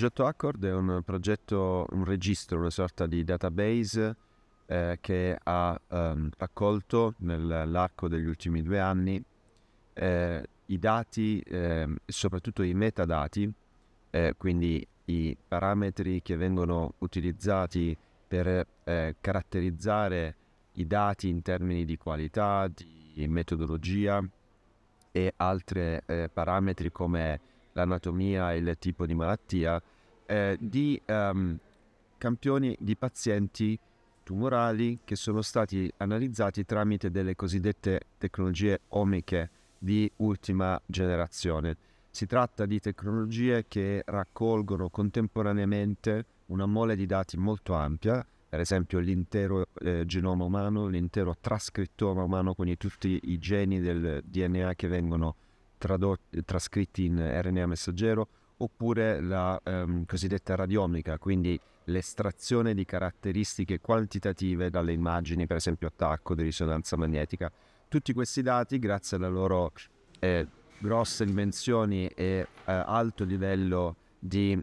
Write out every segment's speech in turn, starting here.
progetto Accord è un progetto, un registro, una sorta di database eh, che ha ehm, raccolto nell'arco degli ultimi due anni eh, i dati eh, soprattutto i metadati, eh, quindi i parametri che vengono utilizzati per eh, caratterizzare i dati in termini di qualità, di metodologia e altri eh, parametri come l'anatomia e il tipo di malattia eh, di um, campioni di pazienti tumorali che sono stati analizzati tramite delle cosiddette tecnologie omiche di ultima generazione. Si tratta di tecnologie che raccolgono contemporaneamente una mole di dati molto ampia, per esempio l'intero eh, genoma umano, l'intero trascrittoma umano, quindi tutti i geni del DNA che vengono tradotti, trascritti in RNA messaggero, oppure la ehm, cosiddetta radiomica, quindi l'estrazione di caratteristiche quantitative dalle immagini, per esempio attacco di risonanza magnetica. Tutti questi dati, grazie alle loro eh, grosse dimensioni e eh, alto livello di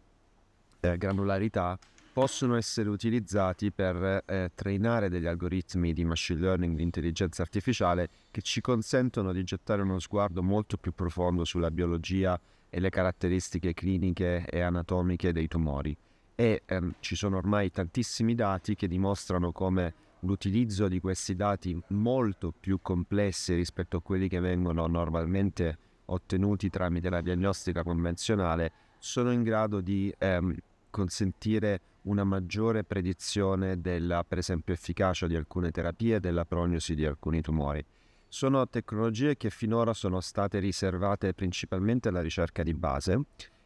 eh, granularità, possono essere utilizzati per eh, trainare degli algoritmi di machine learning, di intelligenza artificiale, che ci consentono di gettare uno sguardo molto più profondo sulla biologia e le caratteristiche cliniche e anatomiche dei tumori. E ehm, ci sono ormai tantissimi dati che dimostrano come l'utilizzo di questi dati molto più complessi rispetto a quelli che vengono normalmente ottenuti tramite la diagnostica convenzionale sono in grado di ehm, consentire una maggiore predizione della, per esempio, efficacia di alcune terapie e della prognosi di alcuni tumori. Sono tecnologie che finora sono state riservate principalmente alla ricerca di base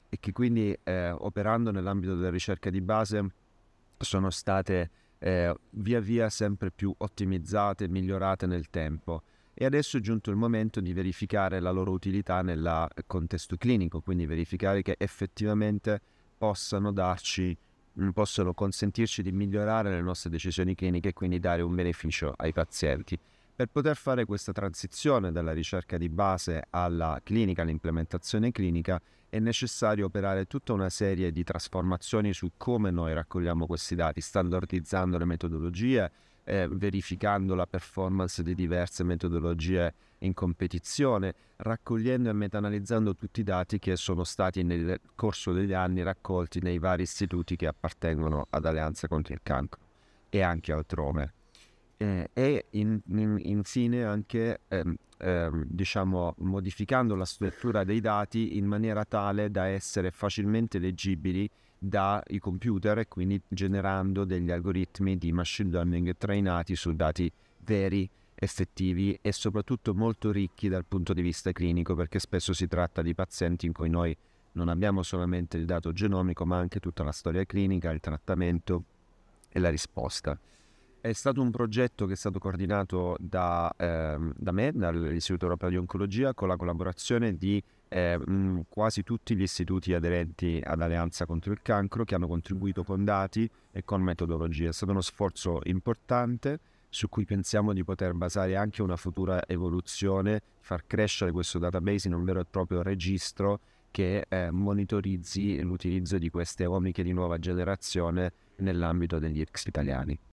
e che quindi eh, operando nell'ambito della ricerca di base sono state eh, via via sempre più ottimizzate, migliorate nel tempo e adesso è giunto il momento di verificare la loro utilità nel contesto clinico, quindi verificare che effettivamente possano darci mm, possono consentirci di migliorare le nostre decisioni cliniche e quindi dare un beneficio ai pazienti. Per poter fare questa transizione dalla ricerca di base alla clinica, all'implementazione clinica, è necessario operare tutta una serie di trasformazioni su come noi raccogliamo questi dati, standardizzando le metodologie, eh, verificando la performance di diverse metodologie in competizione, raccogliendo e meta-analizzando tutti i dati che sono stati nel corso degli anni raccolti nei vari istituti che appartengono ad Alleanza contro il Cancro e anche altrove eh, e in, in, infine anche ehm, ehm, diciamo, modificando la struttura dei dati in maniera tale da essere facilmente leggibili dai computer e quindi generando degli algoritmi di machine learning trainati su dati veri, effettivi e soprattutto molto ricchi dal punto di vista clinico perché spesso si tratta di pazienti in cui noi non abbiamo solamente il dato genomico ma anche tutta la storia clinica, il trattamento e la risposta. È stato un progetto che è stato coordinato da, ehm, da me, dall'Istituto Europeo di Oncologia, con la collaborazione di ehm, mm, quasi tutti gli istituti aderenti ad Alleanza contro il cancro che hanno contribuito con dati e con metodologie. È stato uno sforzo importante su cui pensiamo di poter basare anche una futura evoluzione, far crescere questo database in un vero e proprio registro che eh, monitorizzi l'utilizzo di queste omiche di nuova generazione nell'ambito degli ex italiani.